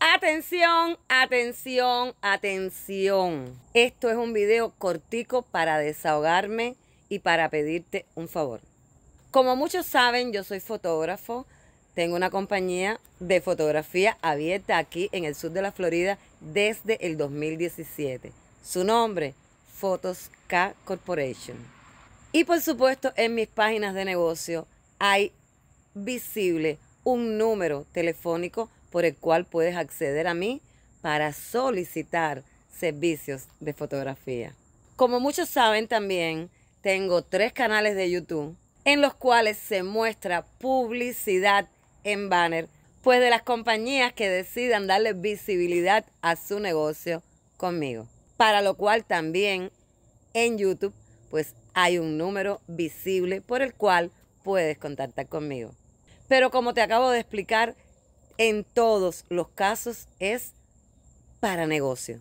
Atención, atención, atención. Esto es un video cortico para desahogarme y para pedirte un favor. Como muchos saben, yo soy fotógrafo. Tengo una compañía de fotografía abierta aquí en el sur de la Florida desde el 2017. Su nombre, Fotos K Corporation. Y por supuesto, en mis páginas de negocio hay visible un número telefónico por el cual puedes acceder a mí para solicitar servicios de fotografía. Como muchos saben también, tengo tres canales de YouTube en los cuales se muestra publicidad en banner, pues de las compañías que decidan darle visibilidad a su negocio conmigo. Para lo cual también en YouTube pues hay un número visible por el cual puedes contactar conmigo. Pero como te acabo de explicar, en todos los casos es para negocio.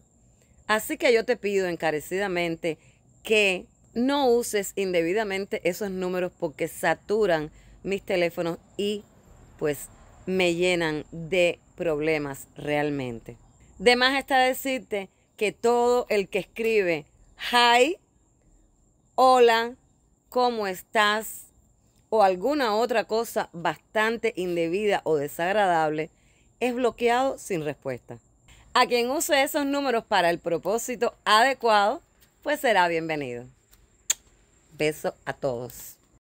Así que yo te pido encarecidamente que no uses indebidamente esos números porque saturan mis teléfonos y pues me llenan de problemas realmente. De más está decirte que todo el que escribe hi, hola, ¿cómo estás? o alguna otra cosa bastante indebida o desagradable, es bloqueado sin respuesta. A quien use esos números para el propósito adecuado, pues será bienvenido. Beso a todos.